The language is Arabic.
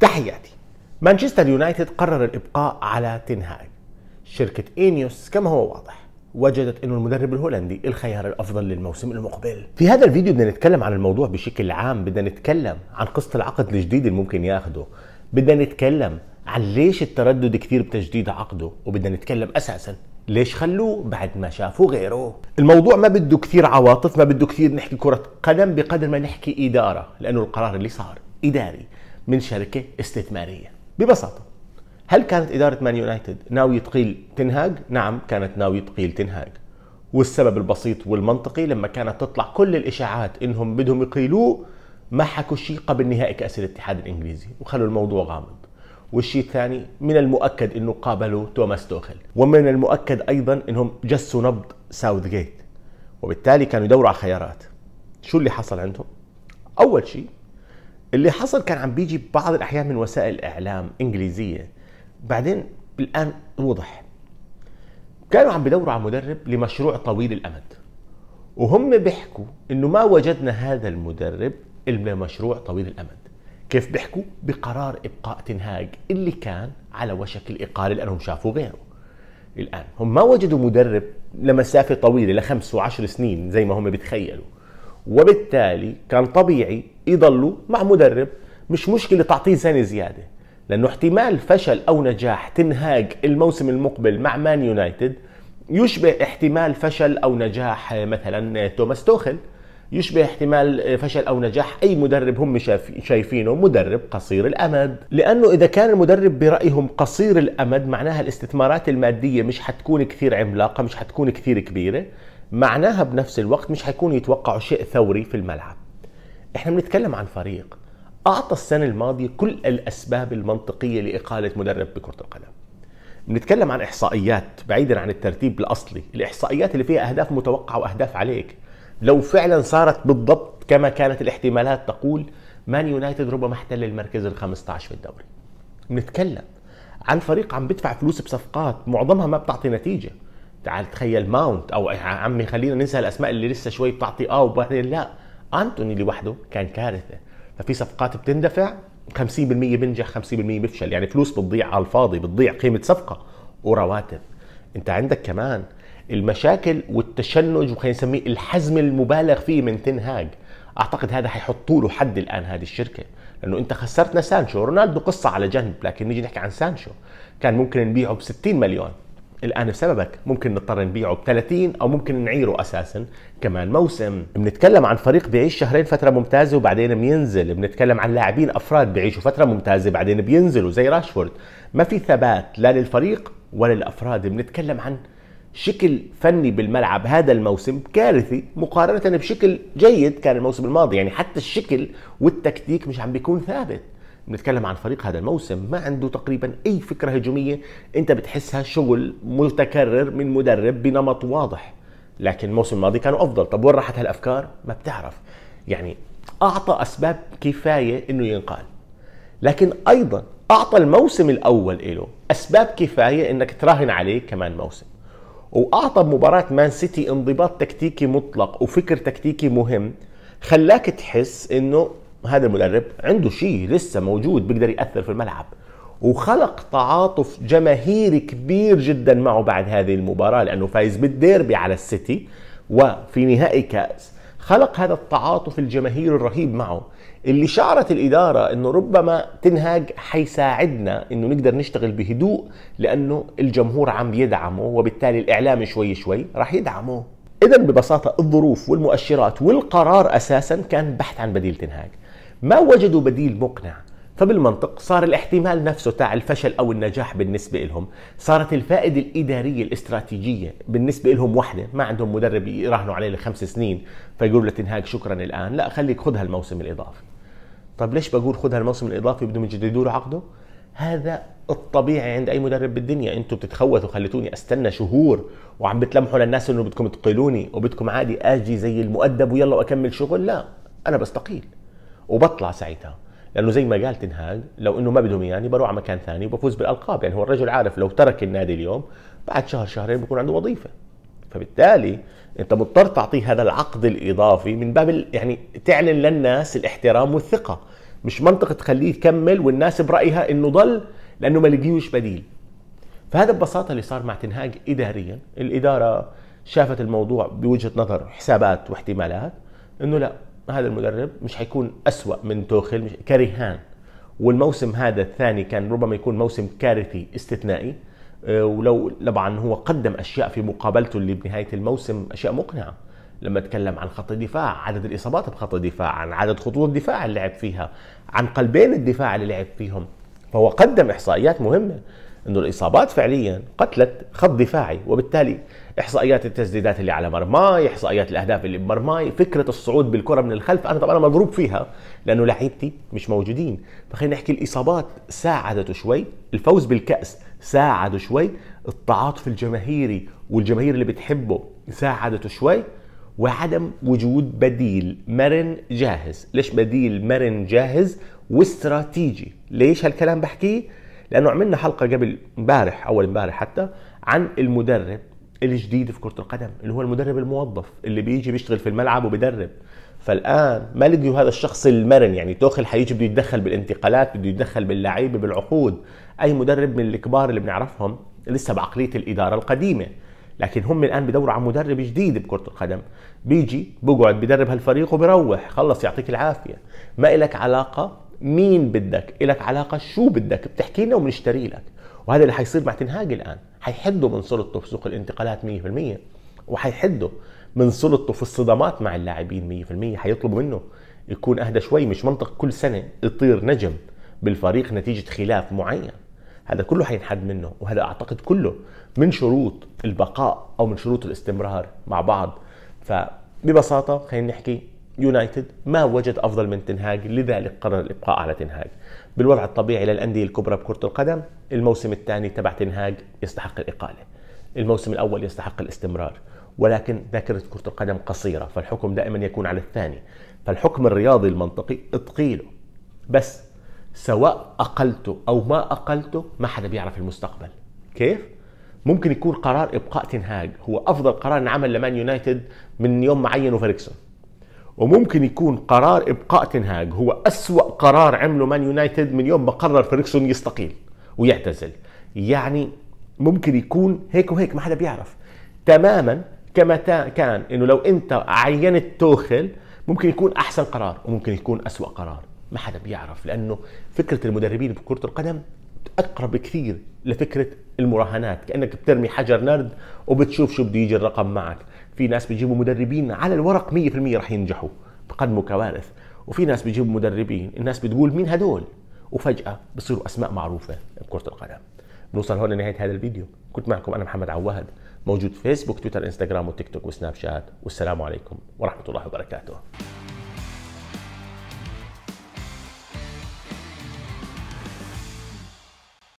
تحياتي مانشستر يونايتد قرر الإبقاء على تنهاج شركة انيوس كما هو واضح وجدت انه المدرب الهولندي الخيار الافضل للموسم المقبل. في هذا الفيديو بدنا نتكلم عن الموضوع بشكل عام، بدنا نتكلم عن قصة العقد الجديد اللي ممكن ياخده، بدنا نتكلم عن ليش التردد كثير بتجديد عقده، وبدنا نتكلم اساسا ليش خلوه بعد ما شافوا غيره الموضوع ما بده كثير عواطف ما بده كثير نحكي كرة قدم بقدر ما نحكي إدارة لأنه القرار اللي صار إداري من شركه استثماريه ببساطه هل كانت اداره مان يونايتد ناويه تقيل تنهاج نعم كانت ناويه تقيل تنهاج والسبب البسيط والمنطقي لما كانت تطلع كل الاشاعات انهم بدهم يقيلوه ما حكوا شيء قبل نهائي كاس الاتحاد الانجليزي وخلوا الموضوع غامض والشيء الثاني من المؤكد انه قابلوا توماس توخل ومن المؤكد ايضا انهم جسوا نبض ساوث جيت وبالتالي كانوا يدوروا على خيارات شو اللي حصل عندهم اول شيء اللي حصل كان عم بيجي بعض الاحيان من وسائل الاعلام انجليزيه بعدين الان وضح كانوا عم بدوروا على مدرب لمشروع طويل الامد وهم بيحكوا انه ما وجدنا هذا المدرب لمشروع طويل الامد كيف بيحكوا بقرار ابقاء تنهاج اللي كان على وشك الاقاله لانهم شافوا غيره الان هم ما وجدوا مدرب لمسافه طويله لخمس وعشر سنين زي ما هم بيتخيلوا وبالتالي كان طبيعي يضلوا مع مدرب مش مشكله تعطيه سنه زياده لانه احتمال فشل او نجاح تنهاج الموسم المقبل مع مان يونايتد يشبه احتمال فشل او نجاح آه، مثلا آه، توماس توخل يشبه احتمال آه، فشل او نجاح اي مدرب هم شايفينه مدرب قصير الامد لانه اذا كان المدرب برايهم قصير الامد معناها الاستثمارات الماديه مش حتكون كثير عملاقه مش حتكون كثير كبيره معناها بنفس الوقت مش هيكون يتوقعوا شيء ثوري في الملعب احنا بنتكلم عن فريق اعطى السنه الماضيه كل الاسباب المنطقيه لاقاله مدرب بكره القدم بنتكلم عن احصائيات بعيدا عن الترتيب الاصلي الاحصائيات اللي فيها اهداف متوقعه واهداف عليك لو فعلا صارت بالضبط كما كانت الاحتمالات تقول مان يونايتد ربما احتل المركز ال15 في الدوري بنتكلم عن فريق عم بدفع فلوس بصفقات معظمها ما بتعطي نتيجه تعال تخيل ماونت او عمي خلينا ننسى الاسماء اللي لسه شوي بتعطي اه وبعدين لا انتوني لوحده كان كارثه ففي صفقات بتندفع 50% بنجح 50% بفشل يعني فلوس بتضيع على الفاضي بتضيع قيمه صفقه ورواتب انت عندك كمان المشاكل والتشنج وخلينا نسميه الحزم المبالغ فيه من تنهاج اعتقد هذا حيحطوا له حد الان هذه الشركه لانه انت خسرتنا سانشو رونالدو قصه على جنب لكن نيجي نحكي عن سانشو كان ممكن نبيعه ب 60 مليون الان بسببك ممكن نضطر نبيعه ب 30 او ممكن نعيره اساسا كمان موسم بنتكلم عن فريق بيعيش شهرين فتره ممتازه وبعدين بينزل بنتكلم عن لاعبين افراد بيعيشوا فتره ممتازه بعدين بينزلوا زي راشفورد ما في ثبات لا للفريق ولا للافراد بنتكلم عن شكل فني بالملعب هذا الموسم كارثي مقارنه بشكل جيد كان الموسم الماضي يعني حتى الشكل والتكتيك مش عم بيكون ثابت بنتكلم عن فريق هذا الموسم ما عنده تقريبا اي فكره هجوميه انت بتحسها شغل متكرر من مدرب بنمط واضح لكن الموسم الماضي كانوا افضل طب وين راحت هالافكار ما بتعرف يعني اعطى اسباب كفايه انه ينقال لكن ايضا اعطى الموسم الاول له اسباب كفايه انك تراهن عليه كمان موسم واعطى بمباراه مان سيتي انضباط تكتيكي مطلق وفكر تكتيكي مهم خلاك تحس انه هذا المدرب عنده شيء لسه موجود بيقدر ياثر في الملعب وخلق تعاطف جماهيري كبير جدا معه بعد هذه المباراه لانه فايز بالديربي على السيتي وفي نهائي كاس خلق هذا التعاطف الجماهيري الرهيب معه اللي شعرت الإدارة أنه ربما تنهاج حيساعدنا أنه نقدر نشتغل بهدوء لأنه الجمهور عم يدعمه وبالتالي الإعلام شوي شوي راح يدعمه إذا ببساطة الظروف والمؤشرات والقرار أساسا كان بحث عن بديل تنهاج ما وجدوا بديل مقنع فبالمنطق صار الاحتمال نفسه تاع الفشل او النجاح بالنسبه لهم صارت الفائده الاداريه الاستراتيجيه بالنسبه لهم وحده ما عندهم مدرب يراهنوا عليه لخمس سنين فيقولوا تنهاك شكرا الان لا خليك خذ هالموسم الاضافي طب ليش بقول خذ هالموسم الاضافي بدهم يجددوا له عقده هذا الطبيعي عند اي مدرب بالدنيا انتم بتتخوثوا خليتوني استنى شهور وعم بتلمحوا للناس انه بدكم تقيلوني وبدكم عادي اجي زي المؤدب ويلا واكمل شغل لا انا بستقيل وبطلع ساعتها لانه زي ما قال تنهاج لو انه ما بدهم اياني بروح على مكان ثاني وبفوز بالالقاب يعني هو الرجل عارف لو ترك النادي اليوم بعد شهر شهرين بكون عنده وظيفه فبالتالي انت مضطر تعطيه هذا العقد الاضافي من باب يعني تعلن للناس الاحترام والثقه مش منطقه تخليه يكمل والناس برايها انه ضل لانه ما لقيوش بديل فهذا ببساطه اللي صار مع تنهاج اداريا الاداره شافت الموضوع بوجهه نظر حسابات واحتمالات انه لا هذا المدرب مش حيكون أسوأ من توخل مش والموسم هذا الثاني كان ربما يكون موسم كارثي استثنائي آه، ولو طبعا هو قدم اشياء في مقابلته اللي بنهايه الموسم اشياء مقنعه لما تكلم عن خط الدفاع عدد الاصابات بخط الدفاع عن عدد خطوط الدفاع اللي لعب فيها عن قلبين الدفاع اللي لعب فيهم فهو قدم احصائيات مهمه انه الاصابات فعليا قتلت خط دفاعي وبالتالي احصائيات التسديدات اللي على مرماي، احصائيات الاهداف اللي بمرماي، فكره الصعود بالكره من الخلف انا طبعا مضروب فيها لانه لعيبتي مش موجودين، فخلينا نحكي الاصابات ساعدته شوي، الفوز بالكاس ساعده شوي، التعاطف الجماهيري والجماهير اللي بتحبه ساعدته شوي، وعدم وجود بديل مرن جاهز، ليش بديل مرن جاهز واستراتيجي؟ ليش هالكلام بحكيه؟ لانه عملنا حلقه قبل امبارح اول امبارح حتى عن المدرب الجديد في كره القدم اللي هو المدرب الموظف اللي بيجي بيشتغل في الملعب وبيدرب فالان ما لقيوا هذا الشخص المرن يعني توخل حيجي بده يتدخل بالانتقالات بده يتدخل باللعيبه بالعقود اي مدرب من الكبار اللي بنعرفهم لسه بعقليه الاداره القديمه لكن هم الان بدوروا على مدرب جديد بكره القدم بيجي بقعد بدرب هالفريق وبروح خلص يعطيك العافيه ما لك علاقه مين بدك إلك علاقة شو بدك بتحكي لنا وبنشتري لك وهذا اللي حيصير مع تنهاج الآن حيحدوا من سلطته في سوق الانتقالات 100% وحيحدوا من سلطته في الصدامات مع اللاعبين 100% حيطلبوا منه يكون اهدى شوي مش منطق كل سنه يطير نجم بالفريق نتيجه خلاف معين هذا كله حينحد منه وهذا اعتقد كله من شروط البقاء او من شروط الاستمرار مع بعض فببساطه خلينا نحكي يونايتد ما وجد أفضل من تنهاج لذلك قرر الإبقاء على تنهاج بالوضع الطبيعي للأندية الكبرى بكرة القدم الموسم الثاني تبع تنهاج يستحق الإقالة الموسم الأول يستحق الاستمرار ولكن ذاكرة كرة القدم قصيرة فالحكم دائما يكون على الثاني فالحكم الرياضي المنطقي اتقيله بس سواء أقلته أو ما أقلته ما حدا بيعرف المستقبل كيف؟ ممكن يكون قرار إبقاء تنهاج هو أفضل قرار انعمل لمان يونايتد من يوم ما عينوا وممكن يكون قرار ابقاء تنهاج هو أسوأ قرار عمله مان يونايتد من يوم ما قرر فيركسون يستقيل ويعتزل يعني ممكن يكون هيك وهيك ما حدا بيعرف تماما كما كان انه لو انت عينت توخل ممكن يكون احسن قرار وممكن يكون اسوا قرار ما حدا بيعرف لانه فكره المدربين بكره القدم اقرب كثير لفكره المراهنات كانك بترمي حجر نرد وبتشوف شو بده يجي الرقم معك في ناس بيجيبوا مدربين على الورق 100% رح ينجحوا بقدموا كوارث وفي ناس بيجيبوا مدربين الناس بتقول مين هدول وفجاه بصيروا اسماء معروفه بكره القدم بنوصل هون لنهايه هذا الفيديو كنت معكم انا محمد عواد موجود فيسبوك تويتر انستغرام وتيك توك وسناب شات والسلام عليكم ورحمه الله وبركاته